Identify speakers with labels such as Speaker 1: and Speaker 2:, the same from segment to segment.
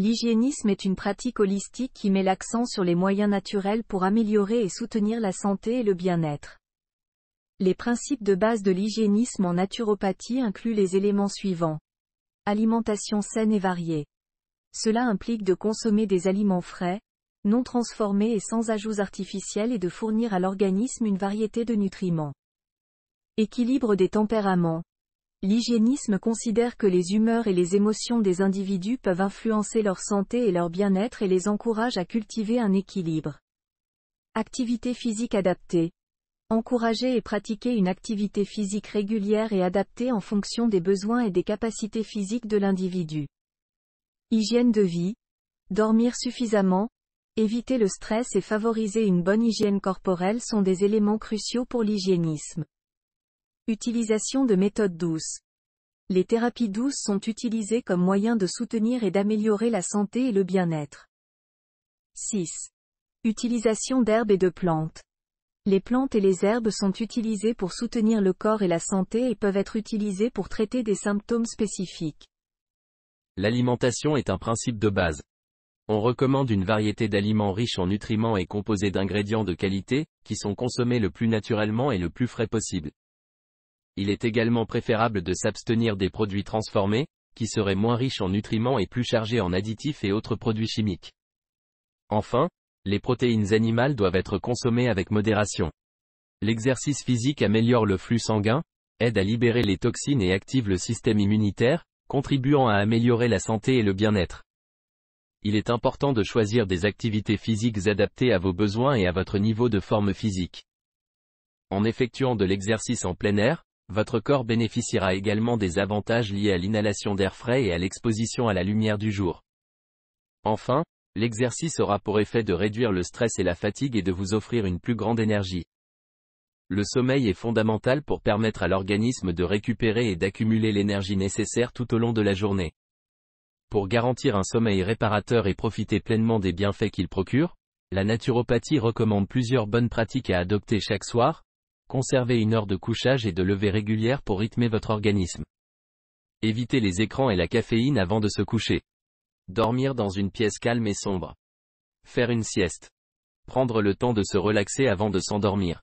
Speaker 1: L'hygiénisme est une pratique holistique qui met l'accent sur les moyens naturels pour améliorer et soutenir la santé et le bien-être. Les principes de base de l'hygiénisme en naturopathie incluent les éléments suivants. Alimentation saine et variée. Cela implique de consommer des aliments frais, non transformés et sans ajouts artificiels et de fournir à l'organisme une variété de nutriments. Équilibre des tempéraments. L'hygiénisme considère que les humeurs et les émotions des individus peuvent influencer leur santé et leur bien-être et les encourage à cultiver un équilibre. Activité physique adaptée. Encourager et pratiquer une activité physique régulière et adaptée en fonction des besoins et des capacités physiques de l'individu. Hygiène de vie. Dormir suffisamment. Éviter le stress et favoriser une bonne hygiène corporelle sont des éléments cruciaux pour l'hygiénisme. Utilisation de méthodes douces. Les thérapies douces sont utilisées comme moyen de soutenir et d'améliorer la santé et le bien-être. 6. Utilisation d'herbes et de plantes. Les plantes et les herbes sont utilisées pour soutenir le corps et la santé et peuvent être utilisées pour traiter des symptômes spécifiques.
Speaker 2: L'alimentation est un principe de base. On recommande une variété d'aliments riches en nutriments et composés d'ingrédients de qualité, qui sont consommés le plus naturellement et le plus frais possible il est également préférable de s'abstenir des produits transformés, qui seraient moins riches en nutriments et plus chargés en additifs et autres produits chimiques. Enfin, les protéines animales doivent être consommées avec modération. L'exercice physique améliore le flux sanguin, aide à libérer les toxines et active le système immunitaire, contribuant à améliorer la santé et le bien-être. Il est important de choisir des activités physiques adaptées à vos besoins et à votre niveau de forme physique. En effectuant de l'exercice en plein air, votre corps bénéficiera également des avantages liés à l'inhalation d'air frais et à l'exposition à la lumière du jour. Enfin, l'exercice aura pour effet de réduire le stress et la fatigue et de vous offrir une plus grande énergie. Le sommeil est fondamental pour permettre à l'organisme de récupérer et d'accumuler l'énergie nécessaire tout au long de la journée. Pour garantir un sommeil réparateur et profiter pleinement des bienfaits qu'il procure, la naturopathie recommande plusieurs bonnes pratiques à adopter chaque soir, Conservez une heure de couchage et de levée régulière pour rythmer votre organisme. Évitez les écrans et la caféine avant de se coucher. Dormir dans une pièce calme et sombre. Faire une sieste. Prendre le temps de se relaxer avant de s'endormir.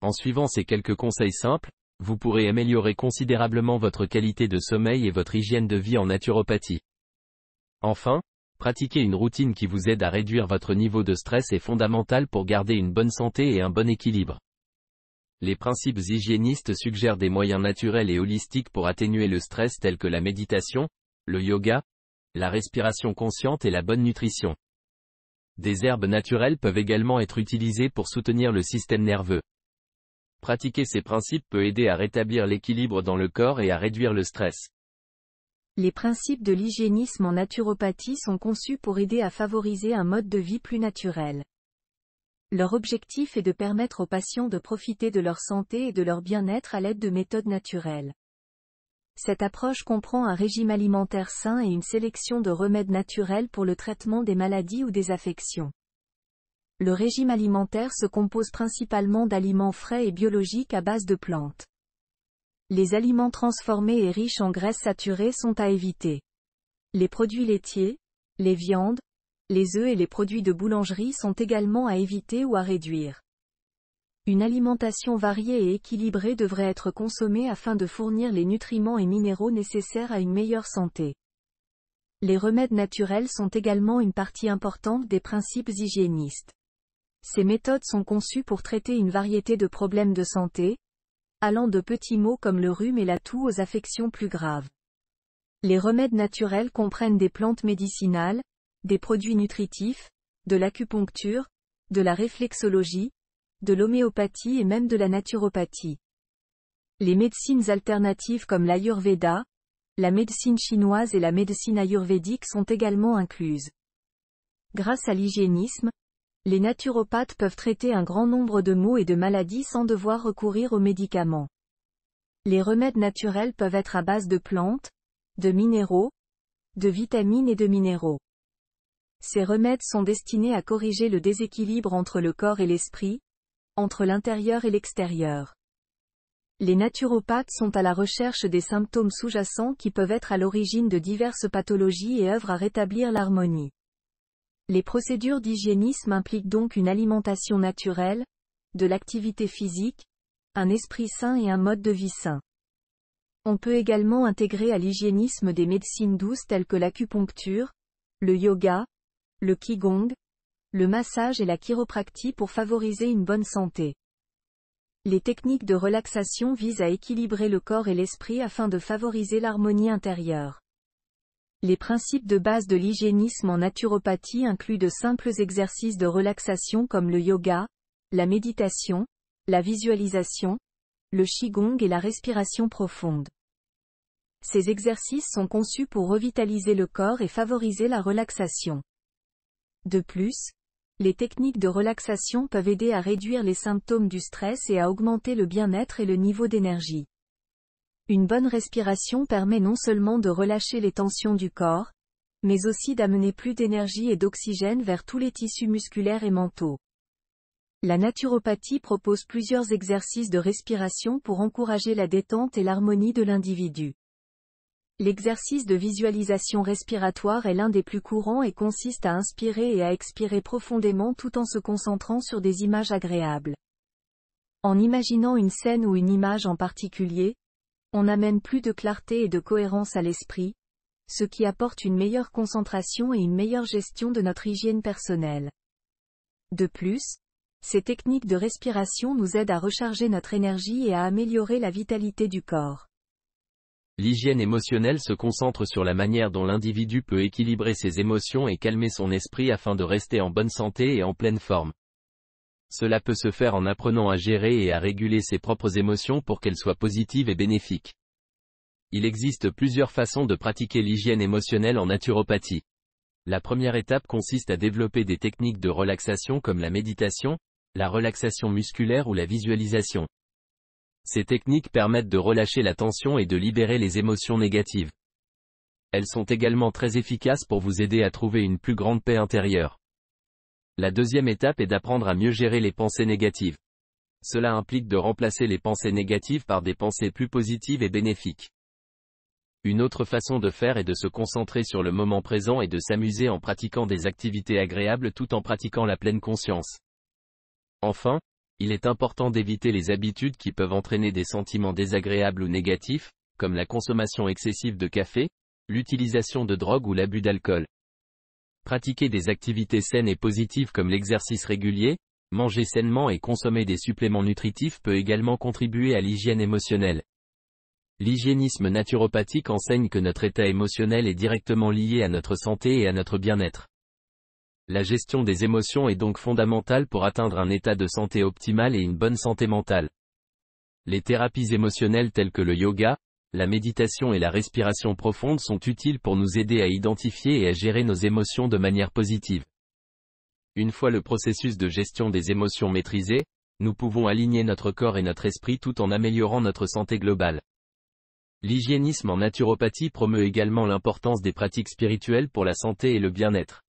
Speaker 2: En suivant ces quelques conseils simples, vous pourrez améliorer considérablement votre qualité de sommeil et votre hygiène de vie en naturopathie. Enfin, pratiquer une routine qui vous aide à réduire votre niveau de stress est fondamental pour garder une bonne santé et un bon équilibre les principes hygiénistes suggèrent des moyens naturels et holistiques pour atténuer le stress tels que la méditation, le yoga, la respiration consciente et la bonne nutrition. Des herbes naturelles peuvent également être utilisées pour soutenir le système nerveux. Pratiquer ces principes peut aider à rétablir l'équilibre dans le corps et à réduire le stress.
Speaker 1: Les principes de l'hygiénisme en naturopathie sont conçus pour aider à favoriser un mode de vie plus naturel. Leur objectif est de permettre aux patients de profiter de leur santé et de leur bien-être à l'aide de méthodes naturelles. Cette approche comprend un régime alimentaire sain et une sélection de remèdes naturels pour le traitement des maladies ou des affections. Le régime alimentaire se compose principalement d'aliments frais et biologiques à base de plantes. Les aliments transformés et riches en graisses saturées sont à éviter. Les produits laitiers, les viandes, les œufs et les produits de boulangerie sont également à éviter ou à réduire. Une alimentation variée et équilibrée devrait être consommée afin de fournir les nutriments et minéraux nécessaires à une meilleure santé. Les remèdes naturels sont également une partie importante des principes hygiénistes. Ces méthodes sont conçues pour traiter une variété de problèmes de santé, allant de petits maux comme le rhume et la toux aux affections plus graves. Les remèdes naturels comprennent des plantes médicinales, des produits nutritifs, de l'acupuncture, de la réflexologie, de l'homéopathie et même de la naturopathie. Les médecines alternatives comme l'ayurveda, la médecine chinoise et la médecine ayurvédique sont également incluses. Grâce à l'hygiénisme, les naturopathes peuvent traiter un grand nombre de maux et de maladies sans devoir recourir aux médicaments. Les remèdes naturels peuvent être à base de plantes, de minéraux, de vitamines et de minéraux. Ces remèdes sont destinés à corriger le déséquilibre entre le corps et l'esprit, entre l'intérieur et l'extérieur. Les naturopathes sont à la recherche des symptômes sous-jacents qui peuvent être à l'origine de diverses pathologies et œuvrent à rétablir l'harmonie. Les procédures d'hygiénisme impliquent donc une alimentation naturelle, de l'activité physique, un esprit sain et un mode de vie sain. On peut également intégrer à l'hygiénisme des médecines douces telles que l'acupuncture, le yoga, le Qigong, le massage et la chiropractie pour favoriser une bonne santé. Les techniques de relaxation visent à équilibrer le corps et l'esprit afin de favoriser l'harmonie intérieure. Les principes de base de l'hygiénisme en naturopathie incluent de simples exercices de relaxation comme le yoga, la méditation, la visualisation, le qigong et la respiration profonde. Ces exercices sont conçus pour revitaliser le corps et favoriser la relaxation. De plus, les techniques de relaxation peuvent aider à réduire les symptômes du stress et à augmenter le bien-être et le niveau d'énergie. Une bonne respiration permet non seulement de relâcher les tensions du corps, mais aussi d'amener plus d'énergie et d'oxygène vers tous les tissus musculaires et mentaux. La naturopathie propose plusieurs exercices de respiration pour encourager la détente et l'harmonie de l'individu. L'exercice de visualisation respiratoire est l'un des plus courants et consiste à inspirer et à expirer profondément tout en se concentrant sur des images agréables. En imaginant une scène ou une image en particulier, on amène plus de clarté et de cohérence à l'esprit, ce qui apporte une meilleure concentration et une meilleure gestion de notre hygiène personnelle. De plus, ces techniques de respiration nous aident à recharger notre énergie et à améliorer la vitalité du corps.
Speaker 2: L'hygiène émotionnelle se concentre sur la manière dont l'individu peut équilibrer ses émotions et calmer son esprit afin de rester en bonne santé et en pleine forme. Cela peut se faire en apprenant à gérer et à réguler ses propres émotions pour qu'elles soient positives et bénéfiques. Il existe plusieurs façons de pratiquer l'hygiène émotionnelle en naturopathie. La première étape consiste à développer des techniques de relaxation comme la méditation, la relaxation musculaire ou la visualisation. Ces techniques permettent de relâcher la tension et de libérer les émotions négatives. Elles sont également très efficaces pour vous aider à trouver une plus grande paix intérieure. La deuxième étape est d'apprendre à mieux gérer les pensées négatives. Cela implique de remplacer les pensées négatives par des pensées plus positives et bénéfiques. Une autre façon de faire est de se concentrer sur le moment présent et de s'amuser en pratiquant des activités agréables tout en pratiquant la pleine conscience. Enfin, il est important d'éviter les habitudes qui peuvent entraîner des sentiments désagréables ou négatifs, comme la consommation excessive de café, l'utilisation de drogue ou l'abus d'alcool. Pratiquer des activités saines et positives comme l'exercice régulier, manger sainement et consommer des suppléments nutritifs peut également contribuer à l'hygiène émotionnelle. L'hygiénisme naturopathique enseigne que notre état émotionnel est directement lié à notre santé et à notre bien-être. La gestion des émotions est donc fondamentale pour atteindre un état de santé optimal et une bonne santé mentale. Les thérapies émotionnelles telles que le yoga, la méditation et la respiration profonde sont utiles pour nous aider à identifier et à gérer nos émotions de manière positive. Une fois le processus de gestion des émotions maîtrisé, nous pouvons aligner notre corps et notre esprit tout en améliorant notre santé globale. L'hygiénisme en naturopathie promeut également l'importance des pratiques spirituelles pour la santé et le bien-être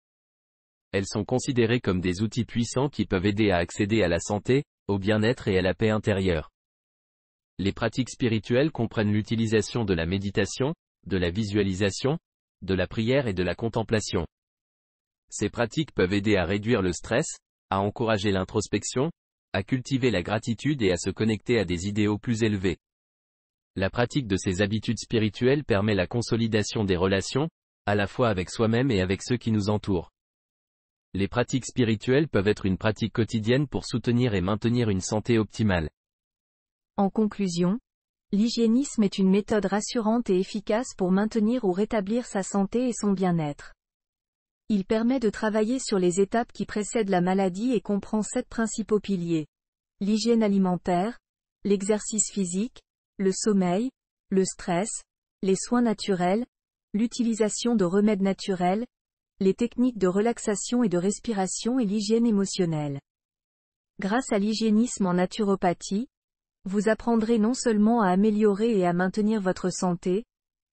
Speaker 2: elles sont considérées comme des outils puissants qui peuvent aider à accéder à la santé, au bien-être et à la paix intérieure. Les pratiques spirituelles comprennent l'utilisation de la méditation, de la visualisation, de la prière et de la contemplation. Ces pratiques peuvent aider à réduire le stress, à encourager l'introspection, à cultiver la gratitude et à se connecter à des idéaux plus élevés. La pratique de ces habitudes spirituelles permet la consolidation des relations, à la fois avec soi-même et avec ceux qui nous entourent. Les pratiques spirituelles peuvent être une pratique quotidienne pour soutenir et maintenir une santé optimale.
Speaker 1: En conclusion, l'hygiénisme est une méthode rassurante et efficace pour maintenir ou rétablir sa santé et son bien-être. Il permet de travailler sur les étapes qui précèdent la maladie et comprend sept principaux piliers. L'hygiène alimentaire, l'exercice physique, le sommeil, le stress, les soins naturels, l'utilisation de remèdes naturels, les techniques de relaxation et de respiration et l'hygiène émotionnelle. Grâce à l'hygiénisme en naturopathie, vous apprendrez non seulement à améliorer et à maintenir votre santé,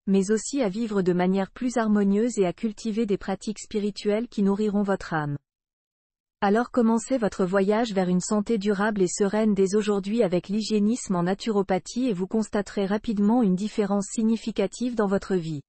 Speaker 1: mais aussi à vivre de manière plus harmonieuse et à cultiver des pratiques spirituelles qui nourriront votre âme. Alors commencez votre voyage vers une santé durable et sereine dès aujourd'hui avec l'hygiénisme en naturopathie et vous constaterez rapidement une différence significative dans votre vie.